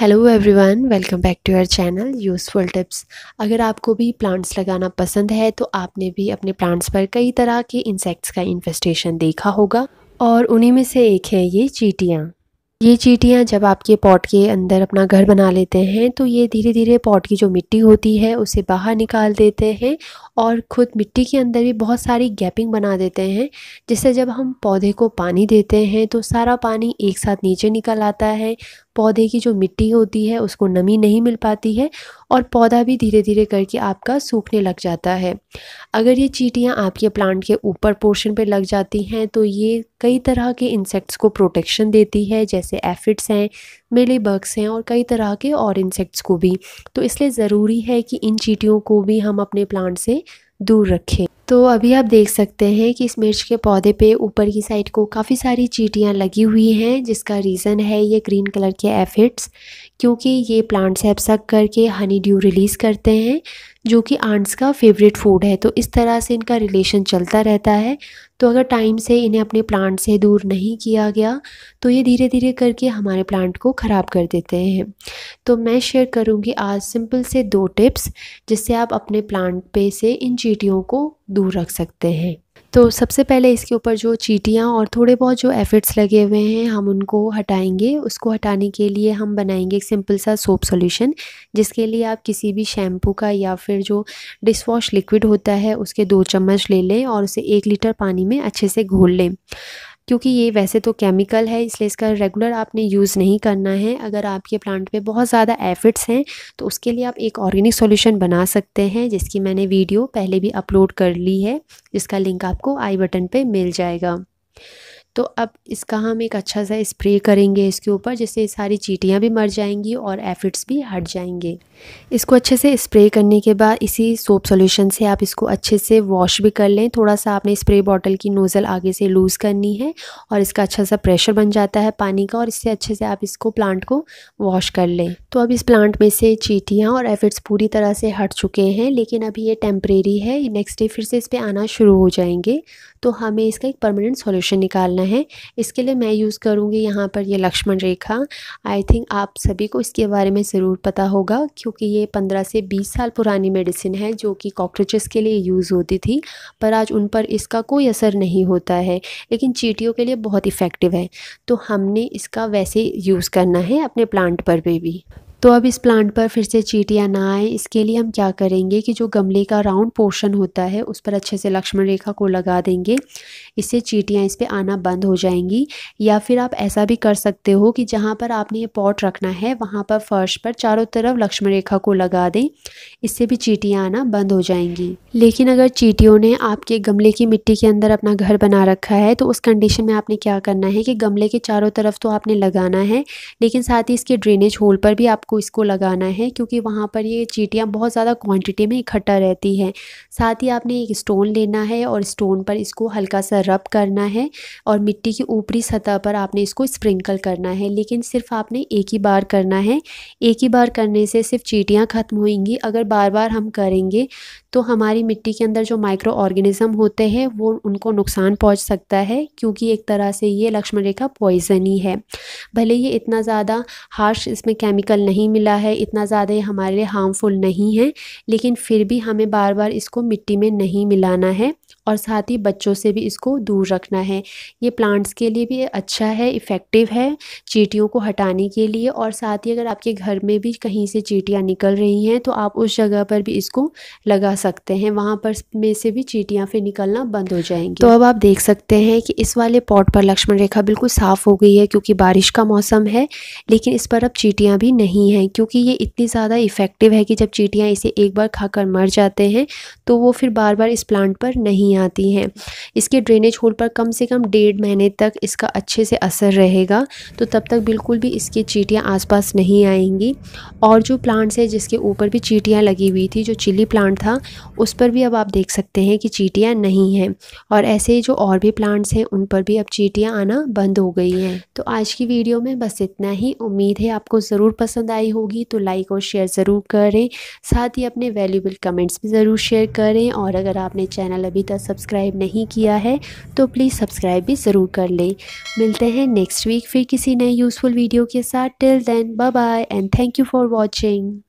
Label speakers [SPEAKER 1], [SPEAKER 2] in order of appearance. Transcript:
[SPEAKER 1] hello everyone welcome back to your channel useful tips अगर आपको भी प्लांट्स लगाना पसंद है तो आपने भी अपने प्लांट्स पर कई तरह के इंसेक्ट्स का इन्फेस्टेशन देखा होगा और उन्हीं में से एक है ये चीटियाँ ये चीटियाँ जब आपके पॉट के अंदर अपना घर बना लेते हैं तो ये धीरे धीरे पॉट की जो मिट्टी होती है उसे बाहर निकाल देते हैं और ख़ुद मिट्टी के अंदर भी बहुत सारी गैपिंग बना देते हैं जिससे जब हम पौधे को पानी देते हैं तो सारा पानी एक साथ नीचे निकल आता है पौधे की जो मिट्टी होती है उसको नमी नहीं मिल पाती है और पौधा भी धीरे धीरे करके आपका सूखने लग जाता है अगर ये चीटियाँ आपके प्लांट के ऊपर पोर्शन पर लग जाती हैं तो ये कई तरह के इंसेक्ट्स को प्रोटेक्शन देती है जैसे एफिड्स हैं मेले बर्ग्स हैं और कई तरह के और इंसेक्ट्स को भी तो इसलिए ज़रूरी है कि इन चीटियों को भी हम अपने प्लांट से दूर रखें तो अभी आप देख सकते हैं कि इस मिर्च के पौधे पे ऊपर की साइड को काफ़ी सारी चीटियाँ लगी हुई हैं जिसका रीज़न है ये ग्रीन कलर के एफिड्स क्योंकि ये प्लांट्स सक करके हनी ड्यू रिलीज़ करते हैं जो कि आंट्स का फेवरेट फूड है तो इस तरह से इनका रिलेशन चलता रहता है तो अगर टाइम से इन्हें अपने प्लांट से दूर नहीं किया गया तो ये धीरे धीरे करके हमारे प्लांट को ख़राब कर देते हैं तो मैं शेयर करूँगी आज सिंपल से दो टिप्स जिससे आप अपने प्लांट पे से इन चीटियों को दूर रख सकते हैं तो सबसे पहले इसके ऊपर जो चीटियाँ और थोड़े बहुत जो एफर्ट्स लगे हुए हैं हम उनको हटाएंगे उसको हटाने के लिए हम बनाएंगे एक सिंपल सा सोप सॉल्यूशन जिसके लिए आप किसी भी शैम्पू का या फिर जो डिश वॉश लिक्विड होता है उसके दो चम्मच ले लें और उसे एक लीटर पानी में अच्छे से घोल लें क्योंकि ये वैसे तो केमिकल है इसलिए इसका रेगुलर आपने यूज़ नहीं करना है अगर आपके प्लांट पे बहुत ज़्यादा एफिड्स हैं तो उसके लिए आप एक ऑर्गेनिक सॉल्यूशन बना सकते हैं जिसकी मैंने वीडियो पहले भी अपलोड कर ली है जिसका लिंक आपको आई बटन पे मिल जाएगा तो अब इसका हम एक अच्छा सा स्प्रे करेंगे इसके ऊपर जिससे सारी चीटियाँ भी मर जाएंगी और एफिड्स भी हट जाएंगे इसको अच्छे से स्प्रे करने के बाद इसी सोप सोल्यूशन से आप इसको अच्छे से वॉश भी कर लें थोड़ा सा आपने स्प्रे बॉटल की नोज़ल आगे से लूज़ करनी है और इसका अच्छा सा प्रेशर बन जाता है पानी का और इससे अच्छे से आप इसको प्लांट को वॉश कर लें तो अब इस प्लांट में से चीटियाँ और एफिड्स पूरी तरह से हट चुके हैं लेकिन अभी ये टेम्परेरी है नेक्स्ट डे फिर से इस पर आना शुरू हो जाएंगे तो हमें इसका एक परमानेंट सोल्यूशन निकालना है इसके लिए मैं यूज़ करूँगी यहाँ पर ये लक्ष्मण रेखा आई थिंक आप सभी को इसके बारे में ज़रूर पता होगा क्योंकि ये पंद्रह से बीस साल पुरानी मेडिसिन है जो कि कॉकरोचेस के लिए यूज़ होती थी पर आज उन पर इसका कोई असर नहीं होता है लेकिन चीटियों के लिए बहुत इफ़ेक्टिव है तो हमने इसका वैसे यूज़ करना है अपने प्लांट पर भी तो अब इस प्लांट पर फिर से चीटियाँ ना आए इसके लिए हम क्या करेंगे कि जो गमले का राउंड पोर्शन होता है उस पर अच्छे से लक्ष्मण रेखा को लगा देंगे इससे चीटियाँ इस पर आना बंद हो जाएंगी या फिर आप ऐसा भी कर सकते हो कि जहाँ पर आपने ये पॉट रखना है वहाँ पर फर्श पर चारों तरफ लक्ष्मण रेखा को लगा दें इससे भी चीटियाँ आना बंद हो जाएंगी लेकिन अगर चीटियों ने आपके गमले की मिट्टी के अंदर अपना घर बना रखा है तो उस कंडीशन में आपने क्या करना है कि गमले के चारों तरफ तो आपने लगाना है लेकिन साथ ही इसके ड्रेनेज होल पर भी आपको आपको इसको लगाना है क्योंकि वहाँ पर ये चीटियाँ बहुत ज़्यादा क्वांटिटी में इकट्ठा रहती हैं साथ ही आपने एक स्टोन लेना है और स्टोन पर इसको हल्का सा रब करना है और मिट्टी की ऊपरी सतह पर आपने इसको स्प्रिंकल करना है लेकिन सिर्फ आपने एक ही बार करना है एक ही बार करने से सिर्फ चीटियाँ ख़त्म होंगी अगर बार बार हम करेंगे तो हमारी मिट्टी के अंदर जो माइक्रो ऑर्गेनिज़म होते हैं वो उनको नुकसान पहुंच सकता है क्योंकि एक तरह से ये लक्ष्मण रेखा पॉइजन ही है भले ये इतना ज़्यादा हार्श इसमें केमिकल नहीं नहीं मिला है इतना ज़्यादा ये हमारे लिए हार्मफुल नहीं है लेकिन फिर भी हमें बार बार इसको मिट्टी में नहीं मिलाना है और साथ ही बच्चों से भी इसको दूर रखना है ये प्लांट्स के लिए भी अच्छा है इफ़ेक्टिव है चीटियों को हटाने के लिए और साथ ही अगर आपके घर में भी कहीं से चीटियाँ निकल रही हैं तो आप उस जगह पर भी इसको लगा सकते हैं वहाँ पर में से भी चीटियाँ फिर निकलना बंद हो जाएंगी तो अब आप देख सकते हैं कि इस वाले पॉट पर लक्ष्मण रेखा बिल्कुल साफ़ हो गई है क्योंकि बारिश का मौसम है लेकिन इस पर अब चीटियाँ भी नहीं नहीं है क्योंकि ये इतनी ज़्यादा इफ़ेक्टिव है कि जब चीटियाँ इसे एक बार खाकर मर जाते हैं तो वो फिर बार बार इस प्लांट पर नहीं आती हैं इसके ड्रेनेज होल पर कम से कम डेढ़ महीने तक इसका अच्छे से असर रहेगा तो तब तक बिल्कुल भी इसकी चीटियाँ आसपास नहीं आएंगी और जो प्लांट्स है जिसके ऊपर भी चीटियाँ लगी हुई थी जो चिली प्लांट था उस पर भी अब आप देख सकते हैं कि चीटियाँ नहीं हैं और ऐसे जो और भी प्लांट्स हैं उन पर भी अब चीटियाँ आना बंद हो गई हैं तो आज की वीडियो में बस इतना ही उम्मीद है आपको ज़रूर पसंद आई होगी तो लाइक और शेयर ज़रूर करें साथ ही अपने वैल्यूबल कमेंट्स भी ज़रूर शेयर करें और अगर आपने चैनल अभी तक सब्सक्राइब नहीं किया है तो प्लीज़ सब्सक्राइब भी ज़रूर कर लें मिलते हैं नेक्स्ट वीक फिर किसी नए यूज़फुल वीडियो के साथ till then bye bye and thank you for watching